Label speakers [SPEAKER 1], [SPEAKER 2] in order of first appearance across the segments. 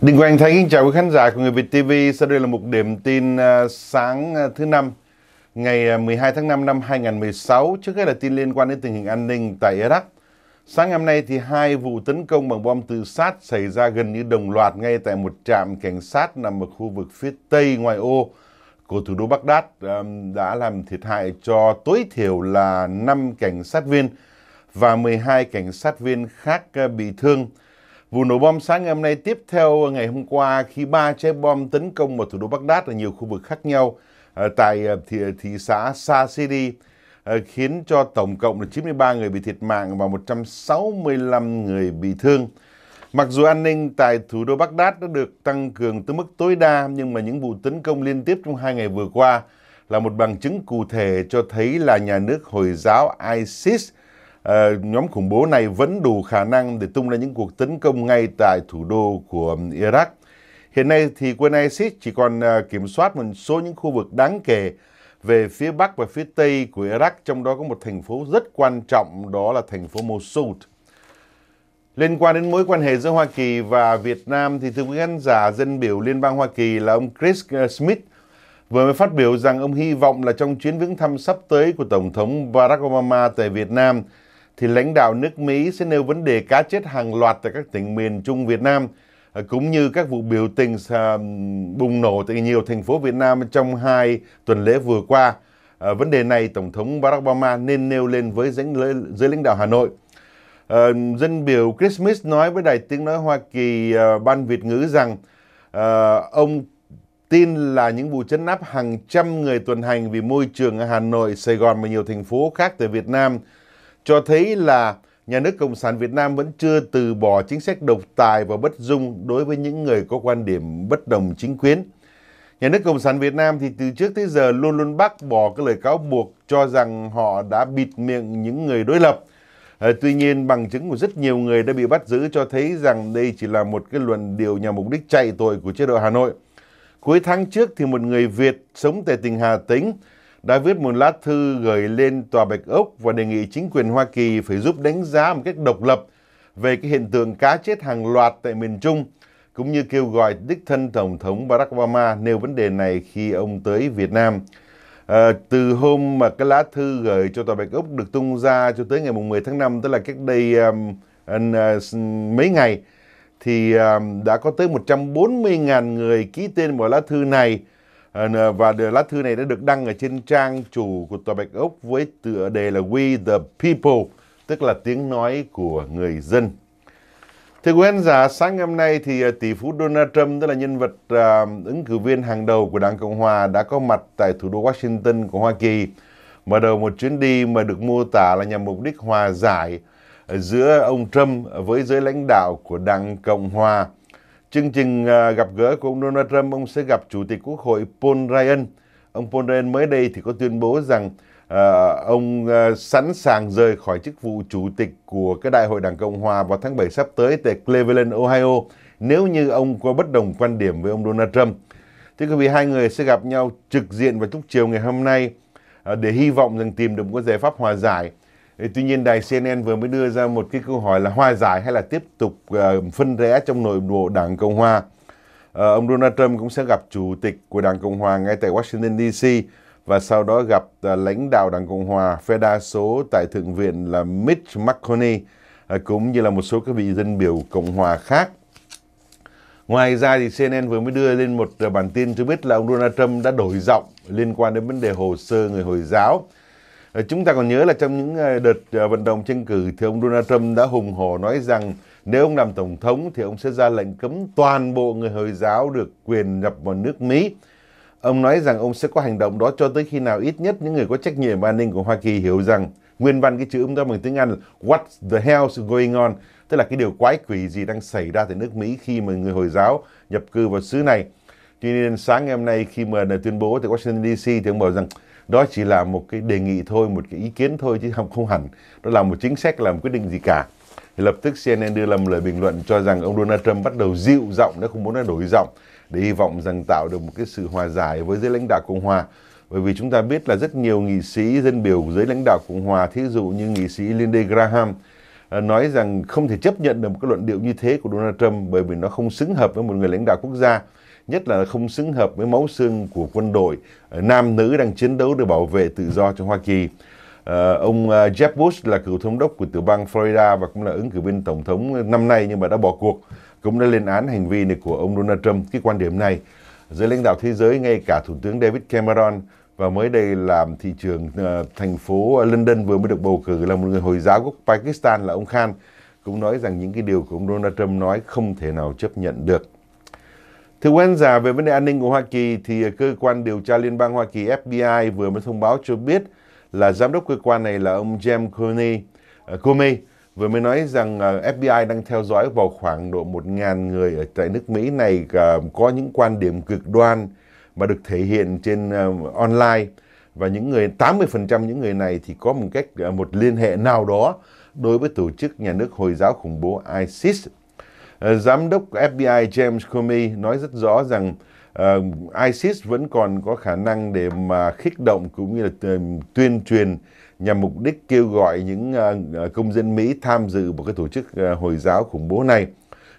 [SPEAKER 1] Đinh Quang Thái kính chào quý khán giả của Người Việt TV. Sau đây là một điểm tin à, sáng à, thứ năm ngày 12 à, tháng 5 năm 2016. Trước hết là tin liên quan đến tình hình an ninh tại Iraq. Sáng ngày hôm nay thì hai vụ tấn công bằng bom tự sát xảy ra gần như đồng loạt ngay tại một trạm cảnh sát nằm ở khu vực phía tây ngoại ô của thủ đô Baghdad đã làm thiệt hại cho tối thiểu là 5 cảnh sát viên và 12 cảnh sát viên khác bị thương. Vụ nổ bom sáng ngày hôm nay tiếp theo ngày hôm qua khi ba trái bom tấn công vào thủ đô Baghdad ở nhiều khu vực khác nhau ờ, tại ờ, thị, thị xã Sa City ờ, khiến cho tổng cộng là 93 người bị thiệt mạng và 165 người bị thương. Mặc dù an ninh tại thủ đô Baghdad đã được tăng cường tới mức tối đa nhưng mà những vụ tấn công liên tiếp trong hai ngày vừa qua là một bằng chứng cụ thể cho thấy là nhà nước Hồi giáo ISIS – à, nhóm khủng bố này vẫn đủ khả năng để tung ra những cuộc tấn công ngay tại thủ đô của Iraq. Hiện nay thì quân ISIS chỉ còn à, kiểm soát một số những khu vực đáng kể về phía bắc và phía tây của Iraq, trong đó có một thành phố rất quan trọng đó là thành phố Mosul. Liên quan đến mối quan hệ giữa Hoa Kỳ và Việt Nam thì thưa quý khán giả dân biểu Liên bang Hoa Kỳ là ông Chris ờ, Smith vừa mới phát biểu rằng ông hy vọng là trong chuyến viếng thăm sắp tới của Tổng thống Barack Obama tại Việt Nam thì lãnh đạo nước Mỹ sẽ nêu vấn đề cá chết hàng loạt tại các tỉnh miền Trung Việt Nam ờ, cũng như các vụ biểu tình ờ, bùng nổ tại nhiều thành phố Việt Nam trong hai tuần lễ vừa qua. Ờ, vấn đề này Tổng thống Barack Obama nên nêu lên với giới lãnh đạo Hà Nội. Dân biểu Chris Smith nói với Đài Tiếng Nói Hoa Kỳ Ban Việt ngữ rằng ông tin là những vụ chấn áp hàng trăm người tuần hành vì môi trường ở Hà Nội, Sài Gòn và nhiều thành phố khác tại Việt Nam – cho thấy là nhà nước Cộng sản Việt Nam vẫn chưa từ bỏ chính sách độc tài và bất dung đối với những người có quan điểm bất đồng chính quyền. Nhà nước Cộng sản Việt Nam thì từ trước tới giờ luôn luôn bác bỏ cái lời cáo buộc cho rằng họ đã bịt miệng những người đối lập. À, tuy nhiên, bằng chứng của rất nhiều người đã bị bắt giữ cho thấy rằng đây chỉ là một cái luận điều nhằm mục đích chạy tội của chế độ Hà Nội. Cuối tháng trước thì một người Việt sống tại tỉnh Hà Tĩnh đã viết một lá thư gửi lên Tòa Bạch Ốc và đề nghị chính quyền Hoa Kỳ phải giúp đánh giá một cách độc lập về cái hiện tượng cá chết hàng loạt tại miền Trung, cũng như kêu gọi đích thân Tổng thống Barack Obama nêu vấn đề này khi ông tới Việt Nam. À, từ hôm mà cái lá thư gửi cho Tòa Bạch Ốc được tung ra cho tới ngày 10 tháng 5, tức là cách đây um, um, mấy ngày, thì um, đã có tới 140.000 người ký tên vào lá thư này, Ờ, và lá thư này đã được đăng ở trên trang chủ của Tòa Bạch Ốc với tựa đề là We the People, tức là tiếng nói của người dân. Thưa quý khán giả, sáng ngày hôm nay thì ờ, tỷ phú Donald Trump, tức là nhân vật ờ, ứng cử viên hàng đầu của Đảng Cộng Hòa đã có mặt tại thủ đô Washington của Hoa Kỳ, mở đầu một chuyến đi mà được mô tả là nhằm mục đích hòa giải giữa ông Trump với giới lãnh đạo của Đảng Cộng Hòa. Chương trình à, gặp gỡ của ông Donald Trump, ông sẽ gặp Chủ tịch Quốc hội Paul Ryan. Ông Paul Ryan mới đây thì có tuyên bố rằng à, ông à, sẵn sàng rời khỏi chức vụ chủ tịch của cái đại hội đảng Cộng hòa vào tháng 7 sắp tới tại Cleveland, Ohio nếu như ông có bất đồng quan điểm với ông Donald Trump. Thưa quý vị, hai người sẽ gặp nhau trực diện vào lúc chiều ngày hôm nay à, để hy vọng rằng tìm được một giải pháp hòa giải. Tuy nhiên đài CNN vừa mới đưa ra một cái câu hỏi là hoa giải hay là tiếp tục ờ, phân rẽ trong nội bộ Đảng Cộng Hòa. Ờ, ông Donald Trump cũng sẽ gặp chủ tịch của Đảng Cộng Hòa ngay tại Washington DC và sau đó gặp ờ, lãnh đạo Đảng Cộng Hòa phe đa số tại Thượng viện là Mitch McConnell cũng như là một số các vị dân biểu Cộng Hòa khác. Ngoài ra thì CNN vừa mới đưa lên một bản tin cho biết là ông Donald Trump đã đổi giọng liên quan đến vấn đề hồ sơ người Hồi giáo Ờ, chúng ta còn nhớ là trong những ờ, đợt ờ, vận động tranh cử thì ông Donald Trump đã hùng hổ nói rằng nếu ông làm tổng thống thì ông sẽ ra lệnh cấm toàn bộ người Hồi giáo được quyền nhập vào nước Mỹ. Ông nói rằng ông sẽ có hành động đó cho tới khi nào ít nhất những người có trách nhiệm an ninh của Hoa Kỳ hiểu rằng nguyên văn cái chữ ông ta bằng tiếng Anh là What the hell is going on? Tức là cái điều quái quỷ gì đang xảy ra tại nước Mỹ khi mà người Hồi giáo nhập cư vào xứ này. Cho nên sáng ngày hôm nay khi mà tuyên bố tại Washington DC thì ông bảo rằng đó chỉ là một cái đề nghị thôi một cái ý kiến thôi chứ không không hẳn đó là một chính sách là một quyết định gì cả thì lập tức CNN đưa làm lời bình luận cho rằng ông Donald Trump bắt đầu dịu giọng đã không muốn nói đổi giọng để hy vọng rằng tạo được một cái sự hòa giải với giới lãnh đạo Cộng Hòa bởi vì chúng ta biết là rất nhiều nghị sĩ dân biểu dưới lãnh đạo Cộng Hòa thí dụ như nghị sĩ Lindsey Graham ờ, nói rằng không thể chấp nhận được một cái luận điệu như thế của Donald Trump bởi vì nó không xứng hợp với một người lãnh đạo quốc gia nhất là không xứng hợp với máu xương của quân đội ờ, nam nữ đang chiến đấu để bảo vệ tự do cho Hoa Kỳ. Uh, ông ờ, Jeb Bush là cựu thống đốc của tiểu bang Florida và cũng là ứng cử viên tổng thống năm nay nhưng mà đã bỏ cuộc cũng đã lên án hành vi này của ông Donald Trump. Cái quan điểm này giới lãnh đạo thế giới ngay cả thủ tướng David Cameron và mới đây là thị trường uh, thành phố London vừa mới được bầu cử là một người Hồi giáo gốc Pakistan là ông Khan cũng nói rằng những cái điều của ông Donald Trump nói không thể nào chấp nhận được. Thưa quý khán giả, về vấn đề an ninh của Hoa Kỳ thì cơ quan điều tra liên bang Hoa Kỳ FBI vừa mới thông báo cho biết là giám đốc cơ quan này là ông James Comey, à, Comey vừa mới nói rằng à, FBI đang theo dõi vào khoảng độ 1.000 người ở tại nước Mỹ này à, có những quan điểm cực đoan mà được thể hiện trên online và những người 80% những người này thì có một cách một liên hệ nào đó đối với tổ chức nhà nước Hồi giáo khủng bố ISIS Ờ, giám đốc FBI James Comey nói rất rõ rằng uh, ISIS vẫn còn có khả năng để mà khích động cũng như là ờ, tuyên truyền nhằm mục đích kêu gọi những uh, công dân Mỹ tham dự vào cái tổ chức uh, Hồi giáo khủng bố này.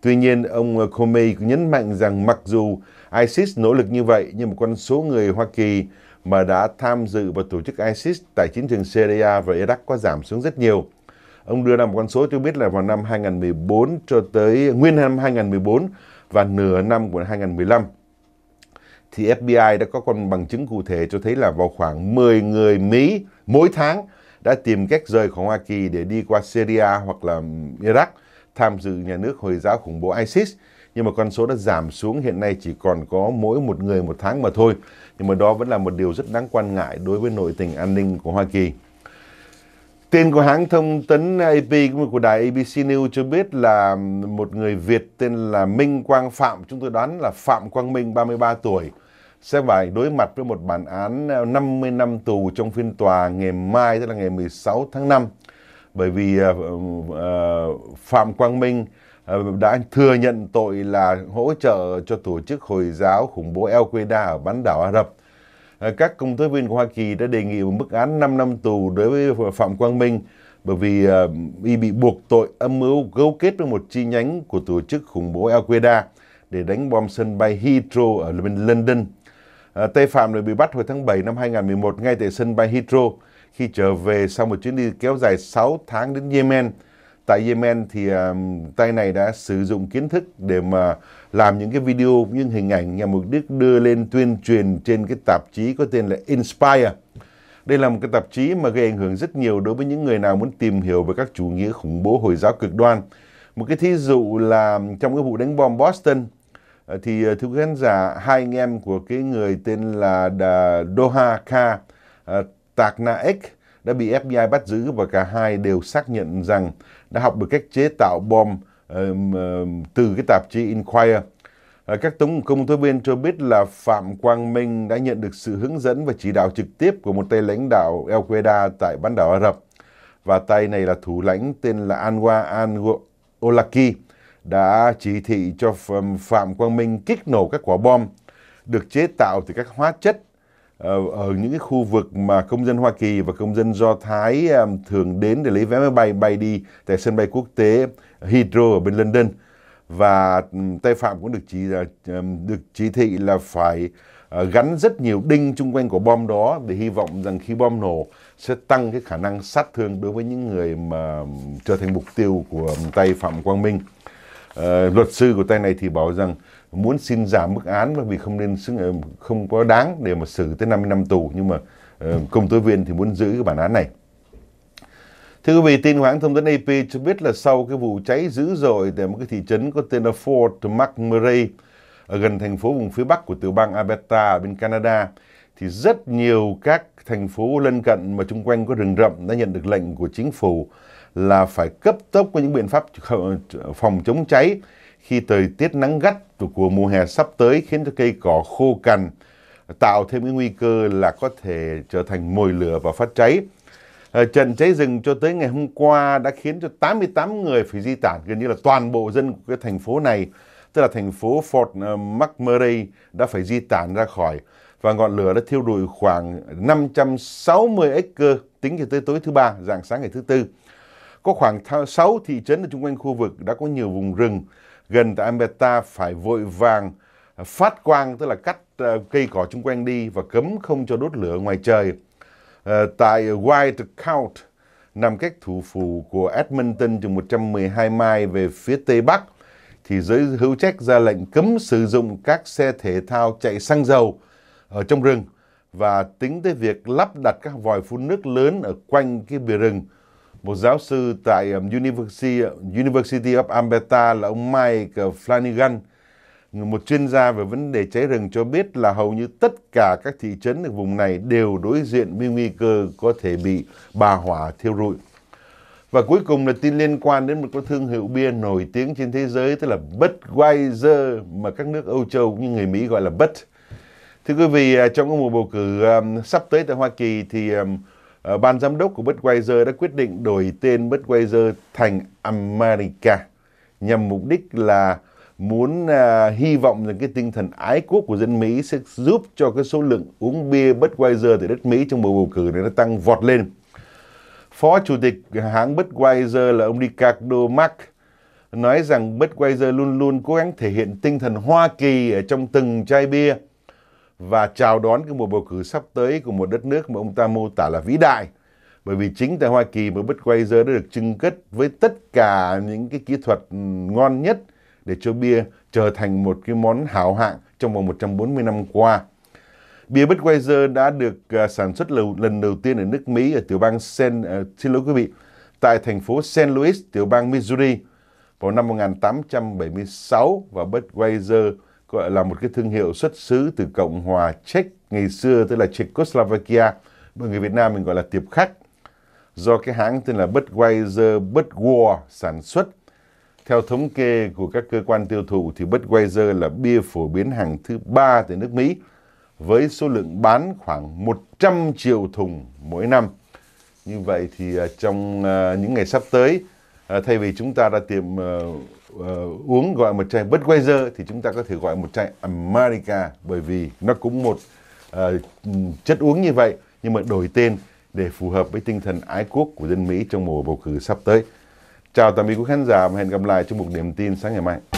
[SPEAKER 1] Tuy nhiên, ông Comey nhấn mạnh rằng mặc dù ISIS nỗ lực như vậy, nhưng một con số người Hoa Kỳ mà đã tham dự vào tổ chức ISIS tại chiến trường Syria và Iraq có giảm xuống rất nhiều. Ông đưa ra một con số tôi biết là vào năm 2014 cho tới nguyên năm 2014 và nửa năm của 2015 thì FBI đã có con bằng chứng cụ thể cho thấy là vào khoảng 10 người Mỹ mỗi tháng đã tìm cách rời khỏi Hoa Kỳ để đi qua Syria hoặc là Iraq tham dự nhà nước Hồi giáo khủng bố ISIS. Nhưng mà con số đã giảm xuống hiện nay chỉ còn có mỗi một người một tháng mà thôi. Nhưng mà đó vẫn là một điều rất đáng quan ngại đối với nội tình an ninh của Hoa Kỳ. Tin của hãng thông tấn AP của đài ABC News cho biết là một người Việt tên là Minh Quang Phạm, chúng tôi đoán là Phạm Quang Minh 33 tuổi, sẽ phải đối mặt với một bản án 50 năm tù trong phiên tòa ngày mai, tức là ngày 16 tháng 5. Bởi vì uh, uh, Phạm Quang Minh uh, đã thừa nhận tội là hỗ trợ cho tổ chức Hồi giáo khủng bố Al-Qaeda ở bán đảo Ả Rập Ờ, các công tố viên của Hoa Kỳ đã đề nghị một mức án 5 năm tù đối với Phạm Quang Minh bởi vì ờ, y bị buộc tội âm mưu cấu kết với một chi nhánh của tổ chức khủng bố Al Qaeda để đánh bom sân bay Heathrow ở bên London. À, ờ, Tây Phạm lại bị bắt hồi tháng 7 năm 2011 ngay tại sân bay Heathrow khi trở về sau một chuyến đi kéo dài 6 tháng đến Yemen tại Yemen thì um, tay này đã sử dụng kiến thức để mà làm những cái video, những hình ảnh nhằm mục đích đưa lên tuyên truyền trên cái tạp chí có tên là Inspire. Đây là một cái tạp chí mà gây ảnh hưởng rất nhiều đối với những người nào muốn tìm hiểu về các chủ nghĩa khủng bố Hồi giáo cực đoan. Một cái thí dụ là trong cái vụ đánh bom Boston ờ, thì ờ, thưa quý khán giả, hai anh em của cái người tên là Doha Kha ờ, Taknaek đã bị FBI bắt giữ và cả hai đều xác nhận rằng đã học được cách chế tạo bom từ cái tạp chí Inquirer. Ờ, các tống công tố viên cho biết là Phạm Quang Minh đã nhận được sự hướng dẫn và chỉ đạo trực tiếp của một tay lãnh đạo El Qaeda tại bán đảo Ả Rập. Và tay này là thủ lãnh tên là Anwa al-Awlaki đã chỉ thị cho Phạm Quang Minh kích nổ các quả bom được chế tạo từ các hóa chất Ờ, ở những cái khu vực mà công dân Hoa Kỳ và công dân Do Thái thường đến để lấy vé máy bay bay đi tại sân bay quốc tế Heathrow ở bên London và ừ, tay phạm cũng được chỉ ờ, được chỉ thị là phải ờ, gắn rất nhiều đinh chung quanh của bom đó để hy vọng rằng khi bom nổ sẽ tăng cái khả năng sát thương đối với những người mà ừ, trở thành mục tiêu của tay Phạm Quang Minh. Uh, luật sư của tay này thì bảo rằng muốn xin giảm mức án bởi vì không nên ờ, không có đáng để mà xử tới 50 năm tù nhưng mà ờ, công tố viên thì muốn giữ cái bản án này. Thưa quý vị, tin hãng thông tấn AP cho biết là sau cái vụ cháy dữ dội tại một cái thị trấn có tên là Fort McMurray ở gần thành phố vùng phía Bắc của tiểu bang Alberta ở bên Canada thì rất nhiều các thành phố lân cận mà chung quanh có rừng rậm đã nhận được lệnh của chính phủ là phải cấp tốc có những biện pháp phòng chống cháy khi thời tiết nắng gắt của mùa hè sắp tới khiến cho cây cỏ khô cằn, tạo thêm cái nguy cơ là có thể trở thành mồi lửa và phát cháy. Ờ, trận cháy rừng cho tới ngày hôm qua đã khiến cho 88 người phải di tản gần như là toàn bộ dân của cái thành phố này, tức là thành phố Fort ờ, McMurray đã phải di tản ra khỏi và ngọn lửa đã thiêu rụi khoảng 560 acre tính cho tới tối thứ ba, dạng sáng ngày thứ tư. Có khoảng 6 thị trấn ở xung quanh khu vực đã có nhiều vùng rừng gần tại Alberta phải vội vàng phát quang, tức là cắt ờ, cây cỏ chung quanh đi và cấm không cho đốt lửa ngoài trời. Ờ, tại White Count, nằm cách thủ phủ của Edmonton chừng 112 mai về phía tây bắc, thì giới hữu trách ra lệnh cấm sử dụng các xe thể thao chạy xăng dầu ở trong rừng và tính tới việc lắp đặt các vòi phun nước lớn ở quanh cái bìa rừng một giáo sư tại um, University, University of Alberta là ông Mike Flanagan, một chuyên gia về vấn đề cháy rừng cho biết là hầu như tất cả các thị trấn ở vùng này đều đối diện với nguy cơ có thể bị bà hỏa thiêu rụi. Và cuối cùng là tin liên quan đến một cái thương hiệu bia nổi tiếng trên thế giới tức là Budweiser mà các nước Âu Châu cũng như người Mỹ gọi là Bud. Thưa quý vị, à, trong cái mùa bầu cử um, sắp tới tại Hoa Kỳ thì um, Ờ, ban giám đốc của Budweiser đã quyết định đổi tên Budweiser thành America nhằm mục đích là muốn uh, hy vọng rằng cái tinh thần ái quốc của dân Mỹ sẽ giúp cho cái số lượng uống bia Budweiser tại đất Mỹ trong mùa bầu cử này nó tăng vọt lên. Phó chủ tịch hãng Budweiser là ông Ricardo Mack nói rằng Budweiser luôn luôn cố gắng thể hiện tinh thần Hoa Kỳ ở trong từng chai bia và chào đón cái mùa bầu cử sắp tới của một đất nước mà ông ta mô tả là vĩ đại. Bởi vì chính tại Hoa Kỳ mà Budweiser đã được trưng kết với tất cả những cái kỹ thuật ừ, ngon nhất để cho bia trở thành một cái món hảo hạng trong vòng 140 năm qua. Bia Budweiser đã được à, sản xuất lần đầu tiên ở nước Mỹ ở tiểu bang Sen, à, xin lỗi quý vị, tại thành phố St. Louis, tiểu bang Missouri vào năm 1876 và Budweiser gọi là một cái thương hiệu xuất xứ từ Cộng hòa Czech ngày xưa tức là Czechoslovakia bởi người Việt Nam mình gọi là tiệp khắc do cái hãng tên là Budweiser Budwar sản xuất. Theo thống kê của các cơ quan tiêu thụ thì Budweiser là bia phổ biến hàng thứ ba tại nước Mỹ với số lượng bán khoảng 100 triệu thùng mỗi năm. Như vậy thì à, trong à, những ngày sắp tới Ờ, thay vì chúng ta đã tìm uh, uh, uống gọi một chai Budweiser thì chúng ta có thể gọi một chai America bởi vì nó cũng một uh, chất uống như vậy nhưng mà đổi tên để phù hợp với tinh thần ái quốc của dân Mỹ trong mùa bầu cử sắp tới. Chào tạm biệt quý khán giả và hẹn gặp lại trong một điểm tin sáng ngày mai.